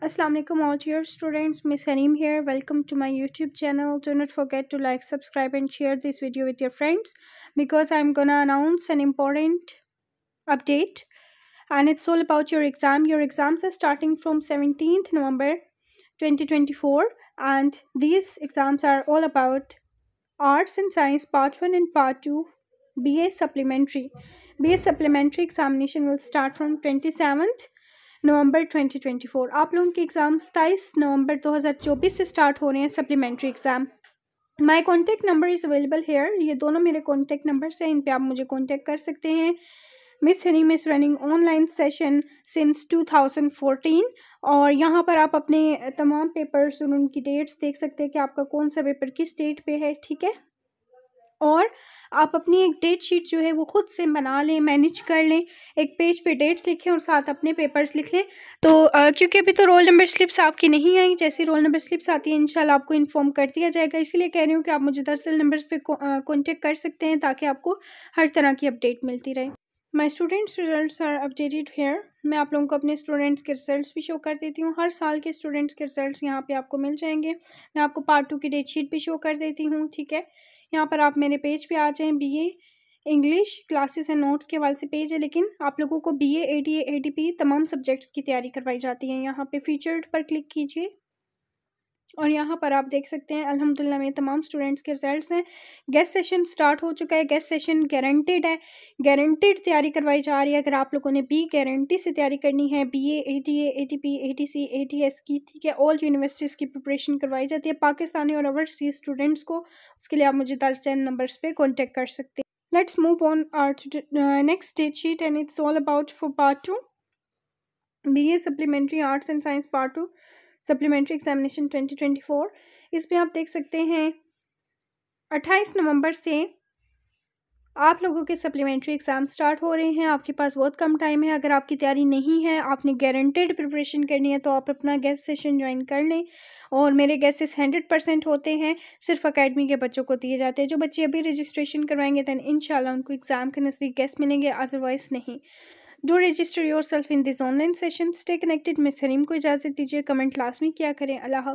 Assalamualaikum all dear students, Miss Hanim here. Welcome to my YouTube channel. Do not forget to like, subscribe and share this video with your friends because I'm gonna announce an important update and it's all about your exam. Your exams are starting from 17th November 2024 and these exams are all about Arts and Science Part 1 and Part 2 BA Supplementary. BA Supplementary examination will start from 27th नवंबर 2024 आप लोगों के exam सताईस नवंबर 2024 से start हो रहे हैं supplementary exam my contact number is available here ये दोनों मेरे कॉन्टैक्ट नंबर्स हैं इन पर आप मुझे कॉन्टैक्ट कर सकते हैं miss Honey miss running online session since 2014 और यहाँ पर आप अपने तमाम पेपर्स और उनकी डेट्स देख सकते हैं कि आपका कौन सा पेपर किस डेट पे है ठीक है और आप अपनी एक डेट शीट जो है वो खुद से बना लें मैनेज कर लें एक पेज पे डेट्स लिखें और साथ अपने पेपर्स लिख लें तो आ, क्योंकि अभी तो रोल नंबर स्लिप्स आपकी नहीं आई जैसे रोल नंबर स्लिप्स आती हैं इंशाल्लाह आपको इन्फॉर्म कर दिया जाएगा इसीलिए कह रही हूँ कि आप मुझे दरअसल नंबर पर कॉन्टेक्ट कर सकते हैं ताकि आपको हर तरह की अपडेट मिलती रहे my students result are updated here मैं आप लोगों को अपने स्टूडेंट्स के रिजल्ट्स भी शो कर देती हूँ हर साल के स्टूडेंट्स के रिजल्ट्स यहाँ पे आपको मिल जाएंगे मैं आपको पार्ट टू की डेट शीट भी शो कर देती हूँ ठीक है यहाँ पर आप मेरे पेज पे आ जाएँ B A English classes and notes के हवाले से पेज है लेकिन आप लोगों को B A ATP A T P तमाम सब्जेक्ट्स की तैयारी करवाई जाती है यहाँ पे फीचर्ड पर क्लिक कीजिए और यहाँ पर आप देख सकते हैं अल्हम्दुलिल्लाह में तमाम स्टूडेंट्स के रिजल्ट्स हैं गेस्ट सेशन स्टार्ट हो चुका है गेस्ट सेशन गारंटेड है गारंटेड तैयारी करवाई जा रही है अगर आप लोगों ने बी गारंटी से तैयारी करनी है B A A T A T P A T C A T S की ठीक है ऑल यूनिवर्सिटीज़ की प्रिपरेशन करवाई जाती है पाकिस्तानी और ओवरसीज स्टूडेंट्स को उसके लिए आप मुझे दर्ज नंबर्स पर कॉन्टेक्ट कर सकते हैं let's move on are next date sheet and it's all about for part two B A supplementary arts and science part two supplementary examination 2024 इस पर आप देख सकते हैं 28 नवंबर से आप लोगों के सप्लीमेंट्री एग्ज़ाम स्टार्ट हो रहे हैं आपके पास बहुत कम टाइम है अगर आपकी तैयारी नहीं है आपने गारंटेड प्रिपरेशन करनी है तो आप अपना गेस्ट सेशन ज्वाइन कर लें और मेरे गेसेस हंड्रेड परसेंट होते हैं सिर्फ अकेडमी के बच्चों को दिए जाते हैं जो बच्चे अभी रजिस्ट्रेशन करवाएंगे दैन इन उनको एग्ज़ाम के नज़दीक गेस्ट मिलेंगे अदरवाइज़ नहीं do register yourself in this online session stay connected miss Harim को इजाज़त दीजिए कमेंट में क्या करें अल्लाह